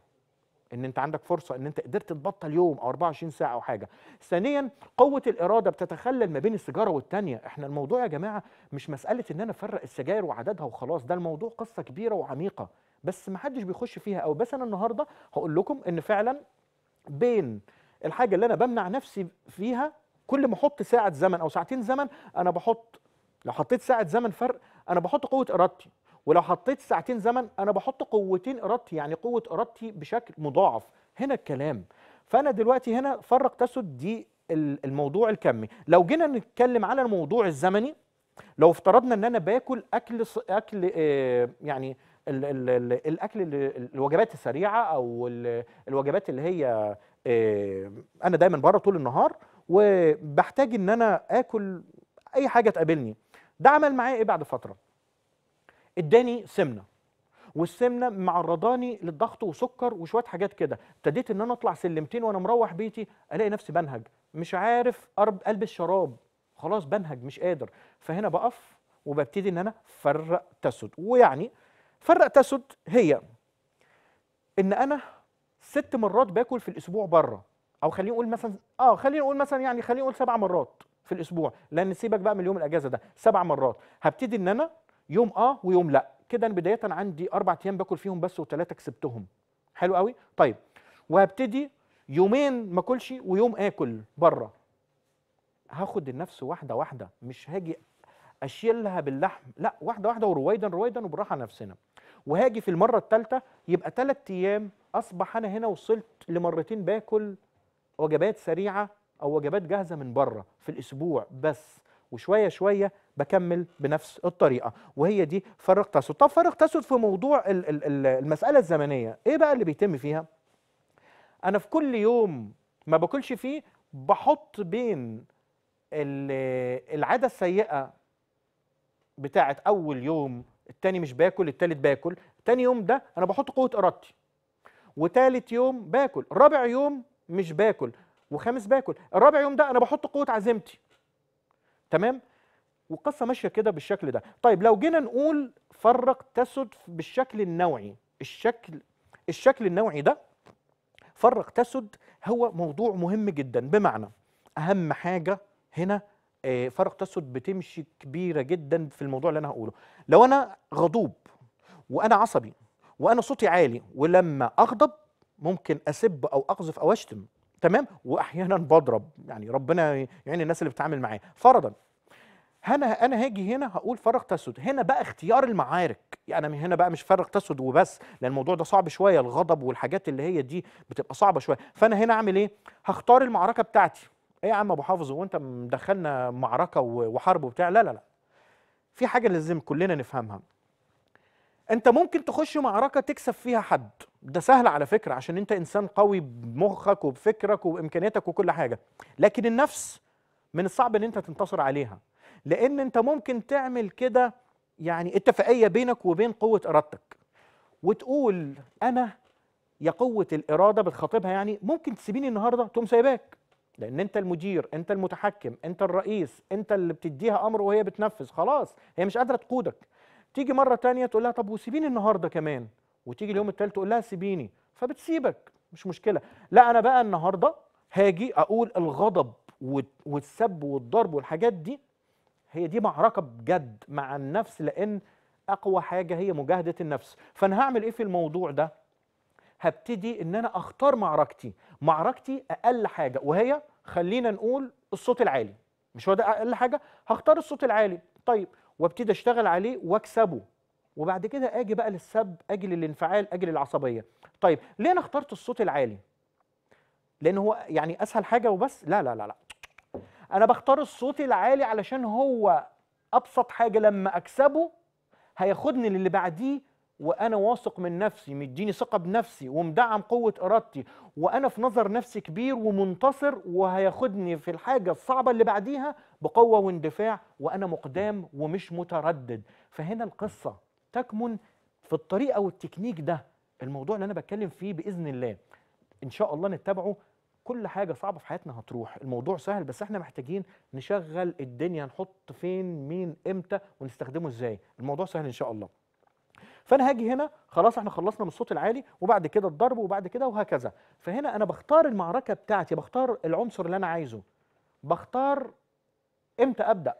ان انت عندك فرصه ان انت قدرت تبطل يوم او 24 ساعه او حاجه ثانيا قوه الاراده بتتخلل ما بين السيجاره والتانيه احنا الموضوع يا جماعه مش مساله ان انا افرق السجاير وعددها وخلاص ده الموضوع قصه كبيره وعميقه بس ما حدش بيخش فيها او بس انا النهارده هقول لكم ان فعلا بين الحاجه اللي انا بمنع نفسي فيها كل ما احط ساعه زمن او ساعتين زمن انا بحط لو حطيت ساعه زمن فرق انا بحط قوه ارادتي ولو حطيت ساعتين زمن انا بحط قوتين ارادتي يعني قوه ارادتي بشكل مضاعف هنا الكلام فانا دلوقتي هنا فرق تسد دي الموضوع الكمي لو جينا نتكلم على الموضوع الزمني لو افترضنا ان انا باكل اكل ص... اكل آه يعني ال ال ال الاكل الوجبات السريعه او الوجبات اللي هي آه، انا دايما بره طول النهار وبحتاج ان انا اكل اي حاجه تقابلني ده عمل معايا ايه بعد فتره اداني سمنه والسمنه معرضاني للضغط وسكر وشويه حاجات كده ابتديت ان انا اطلع سلمتين وانا مروح بيتي الاقي نفسي بنهج مش عارف البس شراب خلاص بنهج مش قادر فهنا بقف وببتدي ان انا فرق تسد ويعني فرق تسد هي ان انا ست مرات باكل في الاسبوع بره او خلينا نقول مثلا اه خلينا نقول مثلا يعني خلينا نقول سبع مرات في الاسبوع لان سيبك بقى من يوم الاجازه ده سبع مرات هبتدي ان انا يوم اه ويوم لا كده انا بدايه عندي اربع ايام باكل فيهم بس وثلاثه كسبتهم حلو قوي طيب وهبتدي يومين ما اكلش ويوم اكل بره هاخد النفس واحده واحده مش هاجي اشيلها باللحم لا واحده واحده ورويدا رويدا وبراحه نفسنا وهاجي في المره الثالثه يبقى ثلاث ايام اصبح انا هنا وصلت لمرتين باكل وجبات سريعه او وجبات جاهزه من بره في الاسبوع بس وشويه شويه بكمل بنفس الطريقه وهي دي فرق تسد طب فرق تسد في موضوع المساله الزمنيه ايه بقى اللي بيتم فيها انا في كل يوم ما باكلش فيه بحط بين العاده السيئه بتاعه اول يوم التاني مش باكل التالت باكل تاني يوم ده انا بحط قوه ارادتي وتالت يوم باكل رابع يوم مش باكل وخامس باكل الرابع يوم ده انا بحط قوه عزيمتي تمام والقصه ماشيه كده بالشكل ده طيب لو جينا نقول فرق تسد بالشكل النوعي الشكل الشكل النوعي ده فرق تسد هو موضوع مهم جدا بمعنى اهم حاجه هنا آه، فرق تسد بتمشي كبيره جدا في الموضوع اللي انا هقوله لو انا غضوب وانا عصبي وانا صوتي عالي ولما اغضب ممكن اسب او اقذف او اشتم تمام واحيانا بضرب يعني ربنا يعين الناس اللي بتتعامل معايا فرضا انا انا هاجي هنا هقول فرق تسد هنا بقى اختيار المعارك يعني من هنا بقى مش فرق تسد وبس لان الموضوع ده صعب شويه الغضب والحاجات اللي هي دي بتبقى صعبه شويه فانا هنا اعمل ايه هختار المعركه بتاعتي ايه يا عم ابو حافظ هو انت مدخلنا معركه وحرب وبتاع لا لا لا في حاجه لازم كلنا نفهمها انت ممكن تخش معركه تكسب فيها حد ده سهل على فكره عشان انت انسان قوي بمخك وبفكرك وبامكانياتك وكل حاجه لكن النفس من الصعب ان انت تنتصر عليها لان انت ممكن تعمل كده يعني اتفاقيه بينك وبين قوه ارادتك وتقول انا يا قوه الاراده بتخاطبها يعني ممكن تسيبيني النهارده تقوم سايباك لان انت المدير انت المتحكم انت الرئيس انت اللي بتديها امر وهي بتنفذ خلاص هي مش قادره تقودك تيجي مره تانية تقول لها طب وسيبيني النهارده كمان وتيجي اليوم التالت تقول لها سيبيني فبتسيبك مش مشكله لا انا بقى النهارده هاجي اقول الغضب والسب والضرب والحاجات دي هي دي معركه بجد مع النفس لان اقوى حاجه هي مجاهده النفس فانا هعمل ايه في الموضوع ده هبتدي ان انا اختار معركتي معركتي اقل حاجه وهي خلينا نقول الصوت العالي مش هو ده اقل حاجه هختار الصوت العالي طيب وابتدي اشتغل عليه واكسبه وبعد كده اجي بقى للسب اجي للانفعال اجي للعصبيه طيب ليه انا اخترت الصوت العالي لان هو يعني اسهل حاجه وبس لا لا لا لا انا بختار الصوت العالي علشان هو ابسط حاجه لما اكسبه هياخدني للي بعديه وانا واثق من نفسي مديني ثقه بنفسي ومدعم قوه ارادتي وانا في نظر نفسي كبير ومنتصر وهياخدني في الحاجه الصعبه اللي بعديها بقوه واندفاع وانا مقدام ومش متردد فهنا القصه تكمن في الطريقه والتكنيك ده الموضوع اللي انا بتكلم فيه باذن الله ان شاء الله نتبعه كل حاجه صعبه في حياتنا هتروح الموضوع سهل بس احنا محتاجين نشغل الدنيا نحط فين مين امتى ونستخدمه ازاي الموضوع سهل ان شاء الله فانا هاجي هنا خلاص احنا خلصنا من الصوت العالي وبعد كده الضرب وبعد كده وهكذا فهنا انا بختار المعركه بتاعتي بختار العنصر اللي انا عايزه بختار امتى ابدا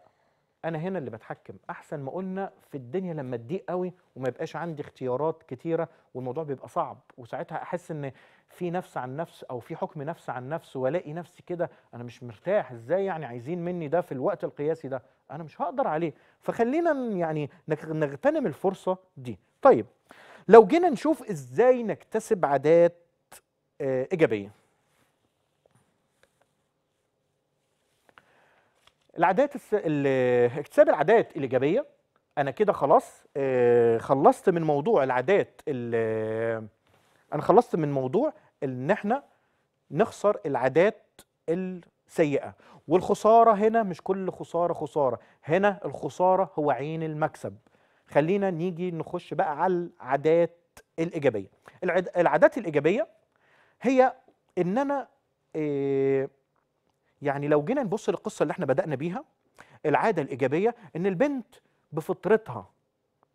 انا هنا اللي بتحكم احسن ما قلنا في الدنيا لما تضيق قوي وما يبقاش عندي اختيارات كتيره والموضوع بيبقى صعب وساعتها احس ان في نفس عن نفس او في حكم نفس عن نفس والاقي نفسي كده انا مش مرتاح ازاي يعني عايزين مني ده في الوقت القياسي ده انا مش هقدر عليه فخلينا يعني نغتنم الفرصه دي طيب لو جينا نشوف ازاي نكتسب عادات آه، ايجابيه العادات اكتساب العادات الايجابيه انا كده خلاص آه، خلصت من موضوع العادات انا خلصت من موضوع ان احنا نخسر العادات السيئه والخساره هنا مش كل خساره خساره هنا الخساره هو عين المكسب خلينا نيجي نخش بقى على العادات الايجابيه العادات الايجابيه هي ان انا إيه يعني لو جينا نبص للقصه اللي احنا بدانا بيها العاده الايجابيه ان البنت بفطرتها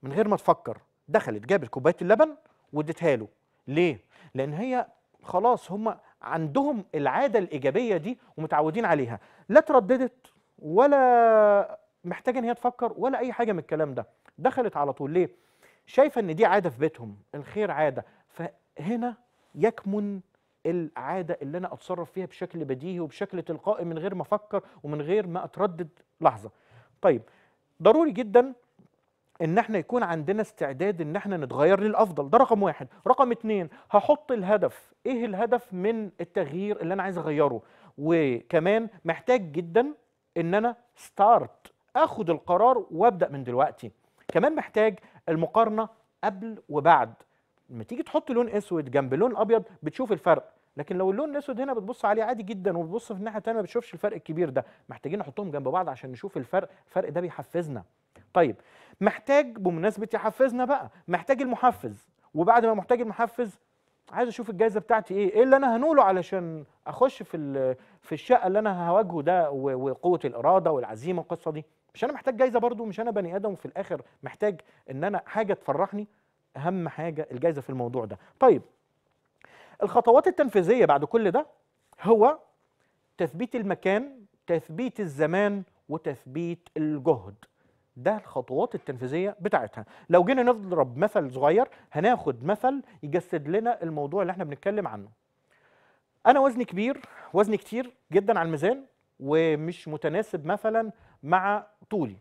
من غير ما تفكر دخلت جابت كوبايه اللبن واديتها له ليه لان هي خلاص هم عندهم العاده الايجابيه دي ومتعودين عليها لا ترددت ولا محتاجه ان هي تفكر ولا اي حاجه من الكلام ده دخلت على طول ليه شايفه ان دي عاده في بيتهم الخير عاده فهنا يكمن العاده اللي انا اتصرف فيها بشكل بديهي وبشكل تلقائي من غير ما افكر ومن غير ما اتردد لحظه طيب ضروري جدا ان احنا يكون عندنا استعداد ان احنا نتغير للافضل ده رقم واحد رقم اتنين هحط الهدف ايه الهدف من التغيير اللي انا عايز اغيره وكمان محتاج جدا ان انا ستارت اخد القرار وابدا من دلوقتي كمان محتاج المقارنه قبل وبعد لما تيجي تحط لون اسود جنب لون ابيض بتشوف الفرق لكن لو اللون الاسود هنا بتبص عليه عادي جدا وبتبص في الناحيه الثانيه ما بتشوفش الفرق الكبير ده محتاجين نحطهم جنب بعض عشان نشوف الفرق الفرق ده بيحفزنا طيب محتاج بمناسبه يحفزنا بقى محتاج المحفز وبعد ما محتاج المحفز عايز اشوف الجائزه بتاعتي ايه ايه اللي انا هنوله علشان اخش في في الشقه اللي انا هواجهه ده وقوه الاراده والعزيمه والقصه دي مش انا محتاج جايزه برضو مش انا بني ادم وفي الاخر محتاج ان انا حاجه تفرحني اهم حاجه الجايزه في الموضوع ده طيب الخطوات التنفيذيه بعد كل ده هو تثبيت المكان تثبيت الزمان وتثبيت الجهد ده الخطوات التنفيذيه بتاعتها لو جينا نضرب مثل صغير هناخد مثل يجسد لنا الموضوع اللي احنا بنتكلم عنه انا وزني كبير وزني كتير جدا على الميزان ومش متناسب مثلا مع طولي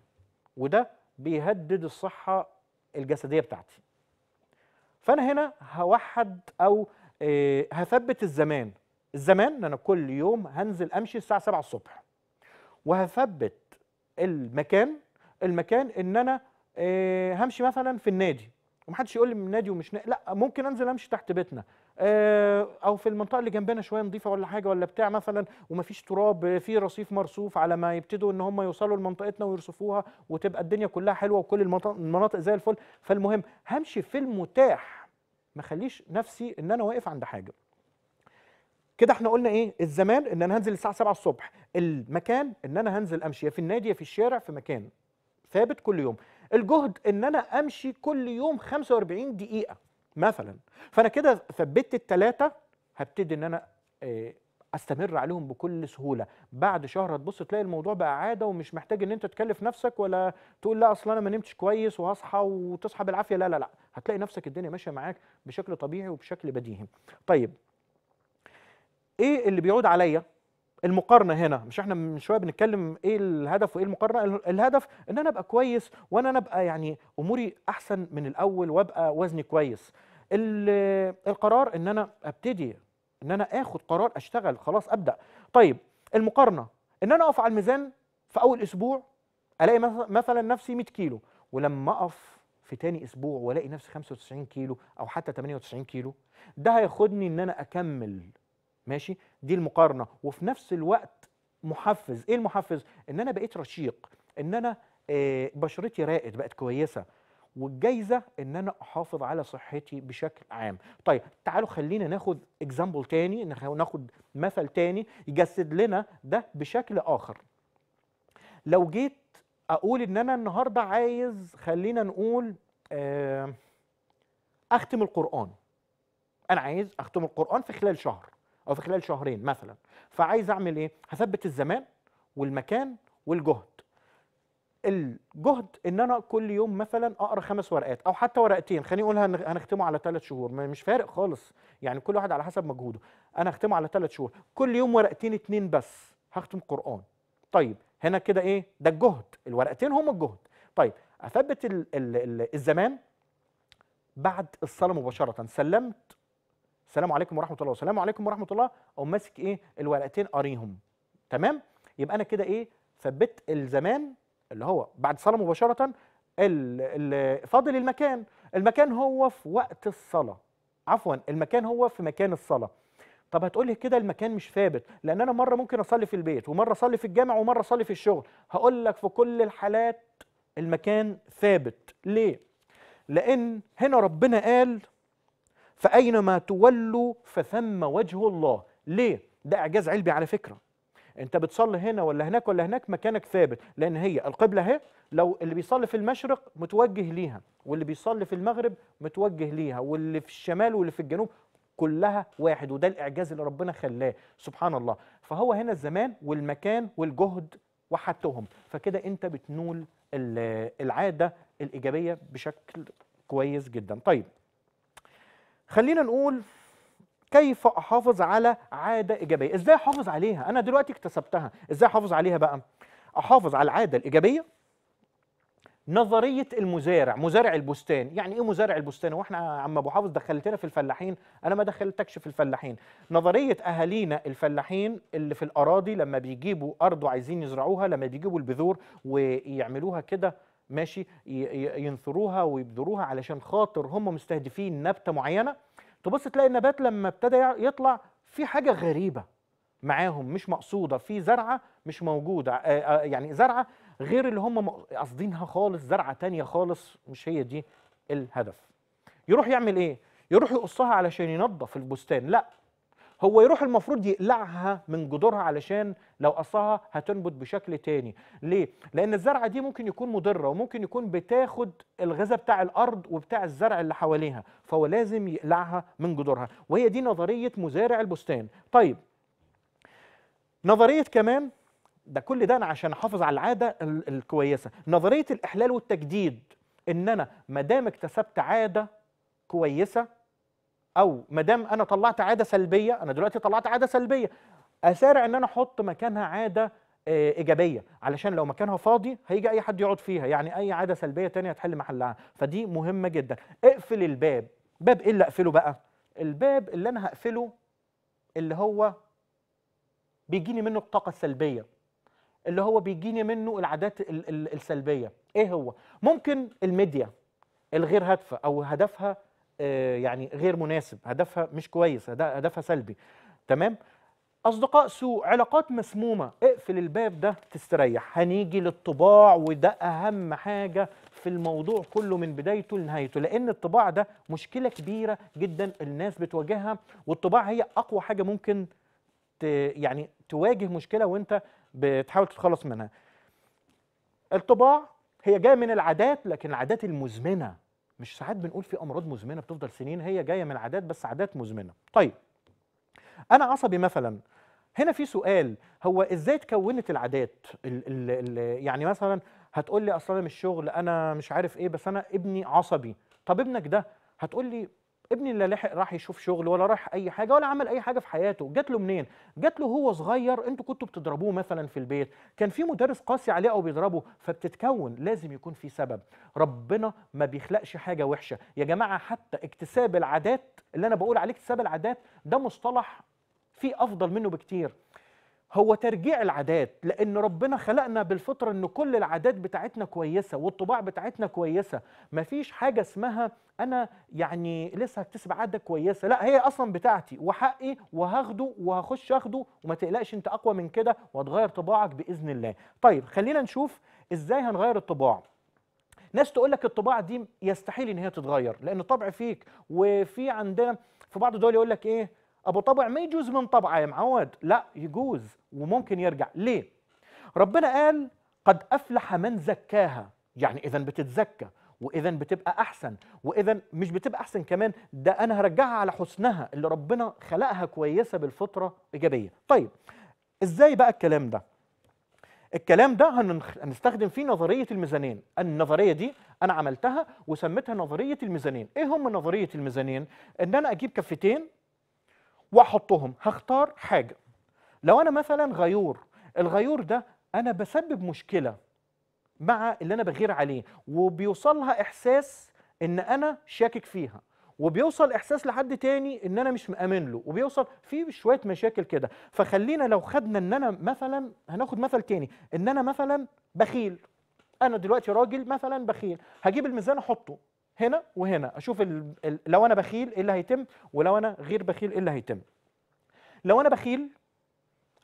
وده بيهدد الصحة الجسدية بتاعتي فأنا هنا هوحد أو آه، هثبت الزمان الزمان ان انا كل يوم هنزل امشي الساعه 7 الصبح وهثبت المكان المكان ان انا آه، همشي مثلا في النادي ومحدش يقول لي من النادي ومش نادي لا ممكن انزل امشي تحت بيتنا آه، او في المنطقه اللي جنبنا شويه نضيفه ولا حاجه ولا بتاع مثلا ومفيش تراب في رصيف مرصوف على ما يبتدوا ان هم يوصلوا لمنطقتنا ويرصفوها وتبقى الدنيا كلها حلوه وكل المناطق زي الفل فالمهم همشي في المتاح ما خليش نفسي ان انا واقف عند حاجه كده احنا قلنا ايه الزمان ان انا هنزل الساعه 7 الصبح المكان ان انا هنزل امشي يا في النادي يا في الشارع في مكان ثابت كل يوم الجهد ان انا امشي كل يوم 45 دقيقه مثلا فانا كده ثبتت الثلاثه هبتدي ان انا آه، استمر عليهم بكل سهوله بعد شهر هتبص تلاقي الموضوع بقى عاده ومش محتاج ان انت تكلف نفسك ولا تقول لا اصل انا ما نمتش كويس وهصحى وتصحى بالعافيه لا لا لا هتلاقي نفسك الدنيا ماشيه معاك بشكل طبيعي وبشكل بديهي طيب ايه اللي بيعود عليا المقارنه هنا مش احنا من شويه بنتكلم ايه الهدف وايه المقارنه الهدف ان انا ابقى كويس وانا ابقى يعني اموري احسن من الاول وابقى وزني كويس القرار ان انا ابتدي ان انا اخد قرار اشتغل خلاص ابدا طيب المقارنه ان انا اقف على الميزان في اول اسبوع الاقي مثلا نفسي 100 كيلو ولما اقف في تاني اسبوع والاقي نفسي 95 كيلو او حتى 98 كيلو ده هياخدني ان انا اكمل ماشي دي المقارنه وفي نفس الوقت محفز ايه المحفز ان انا بقيت رشيق ان انا آه، بشرتي رائد بقت كويسه والجايزه ان انا احافظ على صحتي بشكل عام طيب تعالوا خلينا ناخد اكزامبل تاني ناخد مثل تاني يجسد لنا ده بشكل اخر لو جيت اقول ان انا النهارده عايز خلينا نقول آه، اختم القران انا عايز اختم القران في خلال شهر او في خلال شهرين مثلا فعايز اعمل ايه هثبت الزمان والمكان والجهد الجهد ان انا كل يوم مثلا اقرا خمس ورقات او حتى ورقتين خليني اقولها هنختمه على ثلاث شهور مش فارق خالص يعني كل واحد على حسب مجهوده انا هختمه على ثلاث شهور كل يوم ورقتين اتنين بس هختم قران طيب هنا كده ايه ده الجهد الورقتين هم الجهد طيب اثبت الـ الـ الـ الزمان بعد الصلاه مباشره سلمت السلام عليكم ورحمه الله والسلام عليكم ورحمه الله اقوم ماسك ايه الورقتين قاريهم تمام يبقى انا كده ايه ثبت الزمان اللي هو بعد الصلاه مباشره فاضل المكان المكان هو في وقت الصلاه عفوا المكان هو في مكان الصلاه طب هتقولي كده المكان مش ثابت لان انا مره ممكن اصلي في البيت ومره اصلي في الجامع ومره اصلي في الشغل هقول لك في كل الحالات المكان ثابت ليه لان هنا ربنا قال فأينما تولوا فثم وجه الله ليه؟ ده إعجاز علبي على فكرة أنت بتصلي هنا ولا هناك ولا هناك مكانك ثابت لأن هي القبلة أهي لو اللي بيصلي في المشرق متوجه ليها واللي بيصلي في المغرب متوجه ليها واللي في الشمال واللي في الجنوب كلها واحد وده الإعجاز اللي ربنا خلاه سبحان الله فهو هنا الزمان والمكان والجهد وحدتهم فكده أنت بتنول العادة الإيجابية بشكل كويس جدا طيب خلينا نقول كيف احافظ على عاده ايجابيه ازاي احافظ عليها انا دلوقتي اكتسبتها ازاي احافظ عليها بقى احافظ على العاده الايجابيه نظريه المزارع مزارع البستان يعني ايه مزارع البستان واحنا عم ابو حافظ دخلتنا في الفلاحين انا ما دخلتكش في الفلاحين نظريه اهالينا الفلاحين اللي في الاراضي لما بيجيبوا ارض وعايزين يزرعوها لما بيجيبوا البذور ويعملوها كده ماشي ينثروها ويبذروها علشان خاطر هم مستهدفين نبته معينه تبص تلاقي النبات لما ابتدى يطلع في حاجه غريبه معاهم مش مقصوده في زرعه مش موجوده يعني زرعه غير اللي هم قاصدينها خالص زرعه تانية خالص مش هي دي الهدف يروح يعمل ايه يروح يقصها علشان ينظف البستان لا هو يروح المفروض يقلعها من جذورها علشان لو قصها هتنبت بشكل تاني ليه لان الزرعه دي ممكن يكون مضره وممكن يكون بتاخد الغذاء بتاع الارض وبتاع الزرع اللي حواليها فهو لازم يقلعها من جذورها وهي دي نظريه مزارع البستان طيب نظريه كمان ده كل ده أنا عشان احافظ على العاده الكويسه نظريه الاحلال والتجديد ان انا ما دام اكتسبت عاده كويسه او ما دام انا طلعت عاده سلبيه انا دلوقتي طلعت عاده سلبيه اسارع ان انا احط مكانها عاده آه، ايجابيه علشان لو مكانها فاضي هيجي اي حد يقعد فيها يعني اي عاده سلبيه تانية هتحل محلها فدي مهمه جدا اقفل الباب باب ايه اللي اقفله بقى الباب اللي انا هقفله اللي هو بيجيني منه الطاقه السلبيه اللي هو بيجيني منه العادات السلبيه ايه هو ممكن الميديا الغير هادفه او هدفها آه، يعني غير مناسب هدفها مش كويس هدفها سلبي تمام اصدقاء سوء علاقات مسمومه اقفل الباب ده تستريح هنيجي للطباع وده اهم حاجه في الموضوع كله من بدايته لنهايته لان الطباع ده مشكله كبيره جدا الناس بتواجهها والطباع هي اقوى حاجه ممكن ت... يعني تواجه مشكله وانت بتحاول تتخلص منها الطباع هي جايه من العادات لكن العادات المزمنه مش ساعات بنقول في امراض مزمنه بتفضل سنين هي جايه من عادات بس عادات مزمنه طيب انا عصبي مثلا هنا في سؤال هو ازاي اتكونت العادات الـ الـ الـ يعني مثلا هتقول لي اصل انا مش شغل انا مش عارف ايه بس انا ابني عصبي طب ابنك ده هتقول لي ابني لا لحق راح يشوف شغل ولا راح اي حاجه ولا عمل اي حاجه في حياته جات له منين جات له هو صغير انتوا كنتوا بتضربوه مثلا في البيت كان في مدرس قاسي عليه او بيضربه فبتتكون لازم يكون في سبب ربنا ما بيخلقش حاجه وحشه يا جماعه حتى اكتساب العادات اللي انا بقول عليه اكتساب العادات ده مصطلح في افضل منه بكتير هو ترجيع العادات لان ربنا خلقنا بالفطره ان كل العادات بتاعتنا كويسه والطباع بتاعتنا كويسه مفيش حاجه اسمها انا يعني لسه هكتسب عاده كويسه لا هي اصلا بتاعتي وحقي وهاخده وهخش اخده وما تقلقش انت اقوى من كده وهتغير طباعك باذن الله طيب خلينا نشوف ازاي هنغير الطباع ناس تقول لك الطباع دي يستحيل ان هي تتغير لان طبع فيك وفي عندنا في بعض الدول يقول لك ايه ابو طبع ما يجوز من طبعه يا معود لا يجوز وممكن يرجع ليه ربنا قال قد افلح من زكاها يعني اذا بتتزكى واذا بتبقى احسن واذا مش بتبقى احسن كمان ده انا هرجعها على حسنها اللي ربنا خلقها كويسه بالفطره ايجابيه طيب ازاي بقى الكلام ده الكلام ده هنستخدم فيه نظريه الميزانين النظريه دي انا عملتها وسميتها نظريه الميزانين ايه هم نظريه الميزانين ان انا اجيب كفتين واحطهم هختار حاجه لو انا مثلا غيور الغيور ده انا بسبب مشكله مع اللي انا بغير عليه وبيوصلها احساس ان انا شاكك فيها وبيوصل احساس لحد تاني ان انا مش مامن له وبيوصل في شويه مشاكل كده فخلينا لو خدنا ان انا مثلا هناخد مثل تاني ان انا مثلا بخيل انا دلوقتي راجل مثلا بخيل هجيب الميزان احطه هنا وهنا اشوف الـ الـ لو انا بخيل ايه اللي هيتم ولو انا غير بخيل ايه اللي هيتم لو انا بخيل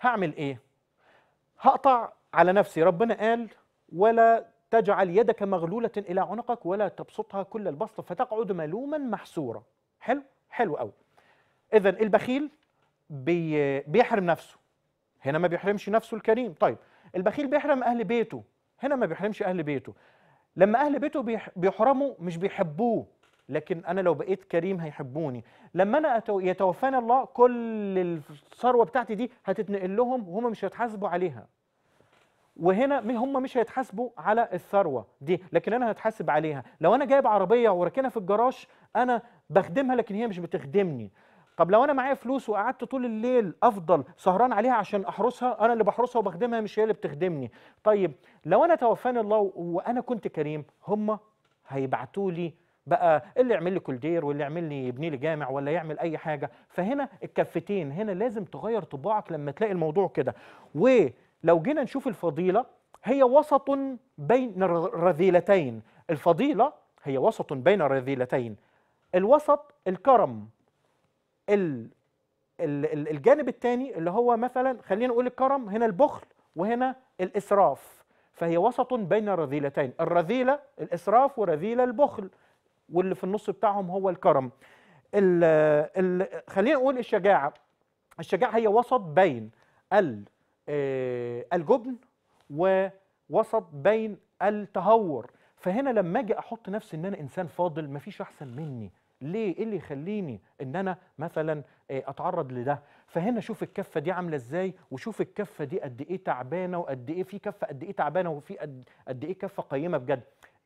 هعمل ايه هقطع على نفسي ربنا قال ولا تجعل يدك مغلولة إلى عنقك ولا تبسطها كل البسط فتقعد ملوما محسورا حلو حلو قوي إذا البخيل بي بيحرم نفسه هنا ما بيحرمش نفسه الكريم طيب البخيل بيحرم أهل بيته هنا ما بيحرمش أهل بيته لما أهل بيته بيحرموا مش بيحبوه لكن انا لو بقيت كريم هيحبوني لما انا يتوفانا الله كل الثروه بتاعتي دي هتتنقل لهم وهم مش هيتحاسبوا عليها وهنا هم مش هيتحاسبوا على الثروه دي لكن انا هتحاسب عليها لو انا جايب عربيه وراكنها في الجراج انا بخدمها لكن هي مش بتخدمني طب لو انا معايا فلوس وقعدت طول الليل افضل سهران عليها عشان احرسها انا اللي بحرسها وبخدمها مش هي اللي بتخدمني طيب لو انا توفاني الله وانا كنت كريم هم هيبعتوا لي بقى اللي يعمل لي كولدير واللي يعمل لي يبني لي جامع ولا يعمل اي حاجه فهنا الكفتين هنا لازم تغير طباعك لما تلاقي الموضوع كده ولو جينا نشوف الفضيله هي وسط بين رذيلتين الفضيله هي وسط بين رذيلتين الوسط الكرم ال ال الجانب الثاني اللي هو مثلا خلينا نقول الكرم هنا البخل وهنا الاسراف فهي وسط بين رذيلتين الرذيله الاسراف ورذيله البخل واللي في النص بتاعهم هو الكرم الـ الـ خلينا نقول الشجاعه الشجاعه هي وسط بين آه، الجبن ووسط بين التهور فهنا لما اجي احط نفسي ان انا انسان فاضل مفيش احسن مني ليه ايه اللي يخليني ان انا مثلا آه، اتعرض لده فهنا شوف الكفه دي عامله ازاي وشوف الكفه دي قد ايه تعبانه وقد ايه في كفه قد ايه تعبانه وفي قد ايه كفه قيمه بجد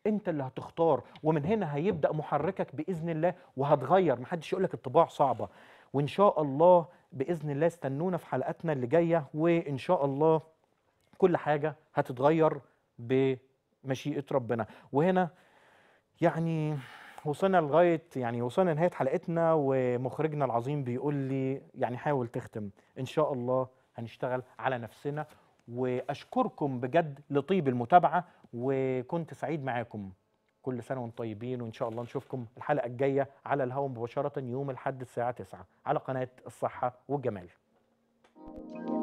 انت اللي هتختار ومن هنا هيبدا محركك باذن الله وهتغير محدش يقول لك الطباع صعبه وان شاء الله باذن الله استنونا في حلقاتنا اللي جايه وان شاء الله كل حاجه هتتغير بمشيئه ربنا وهنا يعني وصلنا لغايه يعني وصلنا لنهايه حلقتنا ومخرجنا العظيم بيقول لي يعني حاول تختم ان شاء الله هنشتغل على نفسنا واشكركم بجد لطيب المتابعه وكنت سعيد معاكم كل سنة وانتم طيبين وإن شاء الله نشوفكم الحلقة الجاية على الهوا مباشرة يوم الاحد الساعة 9 على قناة الصحة والجمال.